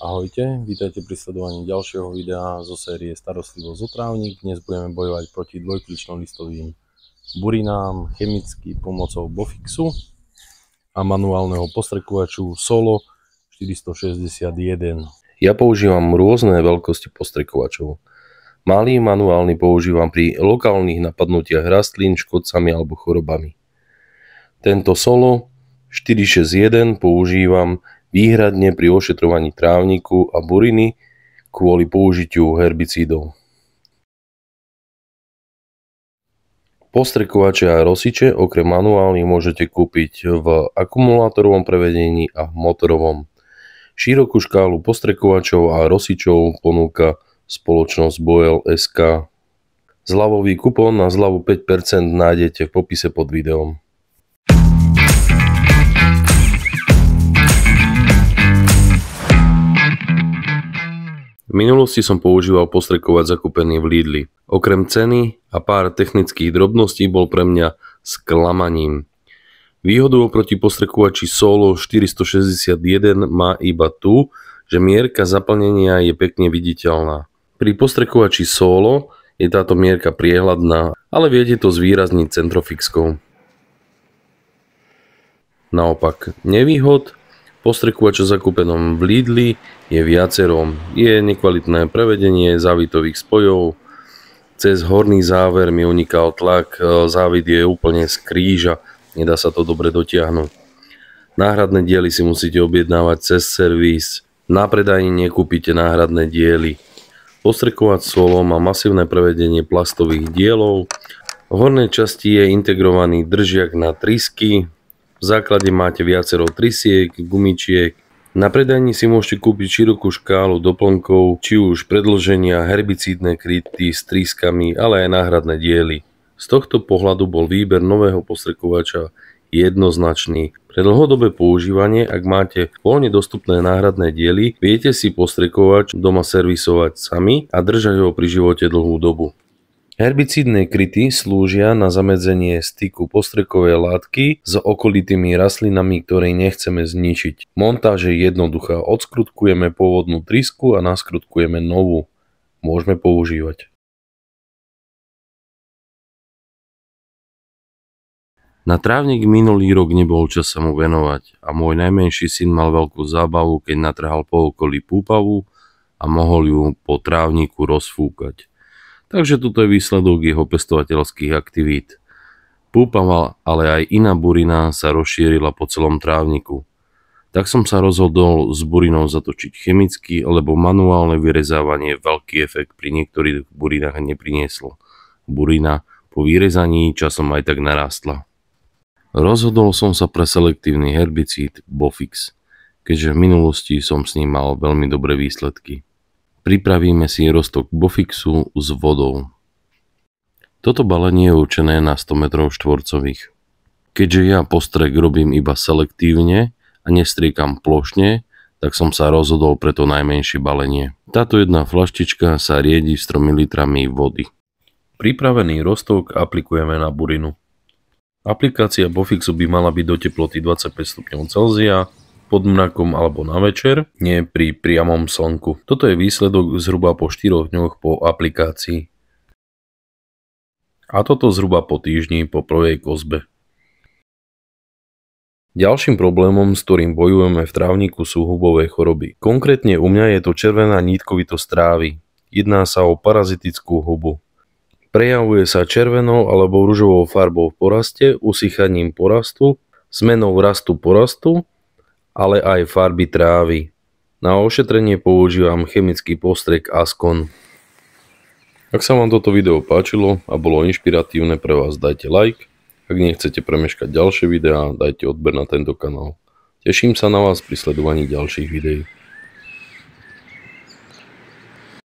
Ahojte, vítajte pri sledovaní ďalšieho videa zo série Starostlivosť o trávnik. Dnes budeme bojovať proti listovým burinám chemicky pomocou Bofixu a manuálneho postrekovaču Solo 461. Ja používam rôzne veľkosti postrekovačov. Malý manuálny používam pri lokálnych napadnutiach rastlín, škodcami alebo chorobami. Tento Solo 461 používam výhradne pri ošetrovaní trávniku a buriny kvôli použitiu herbicídov. Postrekovače a rosiče okrem manuálnych môžete kúpiť v akumulátorovom prevedení a motorovom. Širokú škálu postrekovačov a rosičov ponúka spoločnosť Boel SK. Zľavový kupón na zľavu 5% nájdete v popise pod videom. V minulosti som používal postrekovať zakúpený v Lidli. Okrem ceny a pár technických drobností bol pre mňa sklamaním. Výhodu oproti postrekovači Solo 461 má iba tu, že mierka zaplnenia je pekne viditeľná. Pri postrekovači Solo je táto mierka priehľadná, ale viete to zvýrazniť centrofixkou. Naopak, nevýhod Postrkovača zakúpenom v Lidli je viacero. Je nekvalitné prevedenie závitových spojov, cez horný záver mi unikal tlak, e, závit je úplne z kríža, nedá sa to dobre dotiahnuť. Náhradné diely si musíte objednávať cez servis, na predajni nekúpite náhradné diely. Postrekovač solo má masívne prevedenie plastových dielov, v hornej časti je integrovaný držiak na trysky, v základe máte viacero trysiek, gumičiek, na predajni si môžete kúpiť širokú škálu doplnkov, či už predlženia, herbicídne kryty s trískami, ale aj náhradné diely. Z tohto pohľadu bol výber nového postrekovača jednoznačný. Pre dlhodobé používanie, ak máte voľne dostupné náhradné diely, viete si postrekovač doma servisovať sami a držať ho pri živote dlhú dobu. Herbicídne kryty slúžia na zamedzenie styku postrekovej látky s okolitými rastlinami, ktoré nechceme zničiť. Montáž je jednoduchá, odskrutkujeme pôvodnú trysku a naskrutkujeme novú. Môžeme používať. Na trávnik minulý rok nebol čas sa mu venovať a môj najmenší syn mal veľkú zábavu, keď natrhal po okolí púpavu a mohol ju po trávniku rozfúkať. Takže toto je výsledok jeho pestovateľských aktivít. Púpava, ale aj iná burina sa rozšírila po celom trávniku. Tak som sa rozhodol s burinou zatočiť chemicky, lebo manuálne vyrezávanie veľký efekt pri niektorých burinách neprinieslo. Burina po vyrezaní časom aj tak narástla. Rozhodol som sa pre selektívny herbicíd Bofix, keďže v minulosti som s ním mal veľmi dobré výsledky. Pripravíme si roztok bofixu s vodou. Toto balenie je určené na 100 m štvorcových. Keďže ja postrek robím iba selektívne a nestriekam plošne, tak som sa rozhodol pre to najmenšie balenie. Táto jedna flaštička sa riedi 3 litrami vody. Pripravený roztok aplikujeme na burinu. Aplikácia Bofixu by mala byť do teploty 25 stupňov Celzia pod mrakom alebo na večer, nie pri priamom slnku. Toto je výsledok zhruba po 4 dňoch po aplikácii. A toto zhruba po týždni po prvej kozbe. Ďalším problémom, s ktorým bojujeme v trávniku sú hubové choroby. Konkrétne u mňa je to červená nítkovitosť trávy. Jedná sa o parazitickú hubu. Prejavuje sa červenou alebo ružovou farbou v poraste, usychaním porastu, zmenou rastu porastu, ale aj farby trávy. Na ošetrenie používam chemický postrek Ascon. Ak sa vám toto video páčilo a bolo inšpiratívne pre vás, dajte like. Ak nechcete premeškať ďalšie videá, dajte odber na tento kanál. Teším sa na vás pri sledovaní ďalších videí.